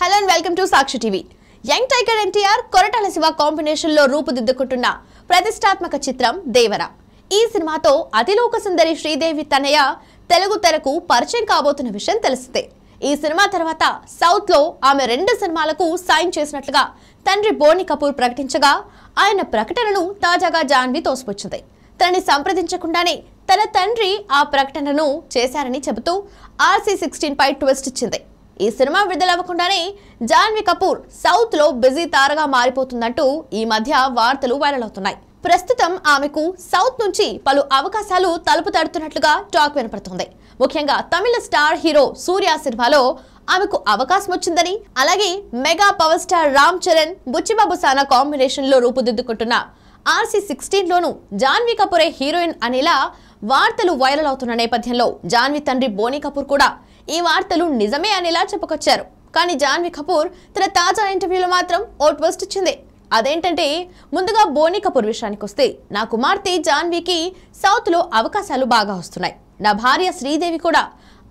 hello and welcome to Sakshi TV young tiger NTR Koratala Siva combination లో రూపుదిద్దుకుంటున్న ప్రతిష్టాత్మక చిత్రం దేవర ఈ సినిమాతో అతిలోక సుందరి శ్రీదేవి తనయ తెలుగు తెరకు పరిచయం కాబోతున్న విషయం తెలిసిందే ఈ సినిమా తర్వాత సౌత్ లో ఆమె రెండు సినిమాలకు సాయం చేసినట్లుగా తండ్రి బోని కపూర్ ప్రకటించగా ఆయన ప్రకటనను తాజాగా జాన్వి తోసిపుచ్చింది తనని సంప్రదించకుండానే తన తండ్రి ఆ ప్రకటనను చేశారని చెబుతూ ఆర్సీ సిక్స్టీన్ పై ట్విస్ట్ ఇచ్చింది ఈ సినిమా విడుదలవ్వకుండానే జాన్వి కపూర్ సౌత్లో బిజీ తారగా మారిపోతుందంటూ ఈ మధ్య వార్తలు వైరల్ అవుతున్నాయి ప్రస్తుతం ఆమెకు సౌత్ నుంచి పలు అవకాశాలు తలుపు తడుతున్నట్లుగా టాక్ వినపడుతుంది ముఖ్యంగా తమిళ స్టార్ హీరో సూర్య సినిమాలో ఆమెకు అవకాశం వచ్చిందని అలాగే mega power star Ram Charan Buchibabu Sana combination లో రూపుదిద్దుకుంటున్న ఆర్సీ సిక్స్టీన్ లోను జాన్వి కపూరే హీరోయిన్ అనేలా వార్తలు వైరల్ అవుతున్న నేపథ్యంలో జాన్వీ తండ్రి బోనీ కపూర్ కూడా ఈ వార్తలు నిజమే అనేలా చెప్పుకొచ్చారు కానీ జాన్వి కపూర్ తన తాజా ఇంటర్వ్యూలో మాత్రం ఓ ట్విస్ట్ ఇచ్చింది అదేంటంటే ముందుగా బోనీ కపూర్ విషయానికి వస్తే నా కుమార్తె జాన్వీకి సౌత్లో అవకాశాలు బాగా వస్తున్నాయి నా భార్య శ్రీదేవి కూడా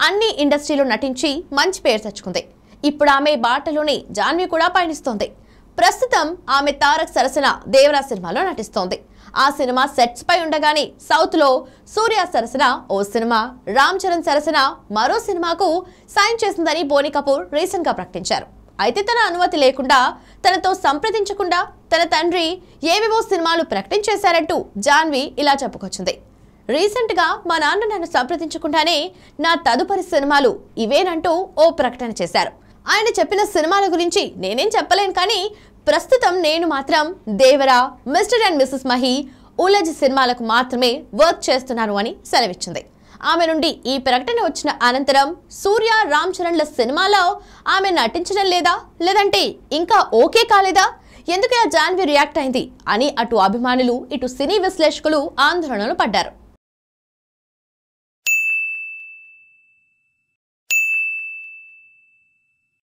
అన్ని ఇండస్ట్రీలో నటించి మంచి పేరు తెచ్చుకుంది ఇప్పుడు ఆమె బాటలోనే జాన్వీ కూడా పయనిస్తోంది ప్రస్తుతం ఆమె తారక్ సరసన దేవరా సినిమాలో నటిస్తోంది ఆ సినిమా సెట్స్ పై ఉండగానే సౌత్లో సూర్య సరసన ఓ సినిమా రామ్ చరణ్ సరసన మరో సినిమాకు సైన్ చేసిందని బోని కపూర్ రీసెంట్గా ప్రకటించారు అయితే తన అనుమతి లేకుండా తనతో సంప్రదించకుండా తన తండ్రి ఏవేవో సినిమాలు ప్రకటించేశారంటూ జాన్వి ఇలా చెప్పుకొచ్చింది రీసెంట్గా మా నాన్న నన్ను సంప్రదించకుండానే నా తదుపరి సినిమాలు ఇవేనంటూ ఓ ప్రకటన చేశారు ఆయన చెప్పిన సినిమాల గురించి నేనేం చెప్పలేను కానీ ప్రస్తుతం నేను మాత్రం Devara mister and missus Mahi Ulajh సినిమాలకు మాత్రమే వర్క్ చేస్తున్నాను అని సెలవిచ్చింది ఆమె నుండి ఈ ప్రకటన వచ్చిన అనంతరం సూర్య రామ్ చరణ్ల సినిమాలో ఆమె నటించడం లేదా లేదంటే ఇంకా ఓకే కాలేదా ఎందుకు ఇలా జాన్వి రియాక్ట్ అయింది అని అటు అభిమానులు ఇటు సినీ విశ్లేషకులు ఆందోళనలు పడ్డారు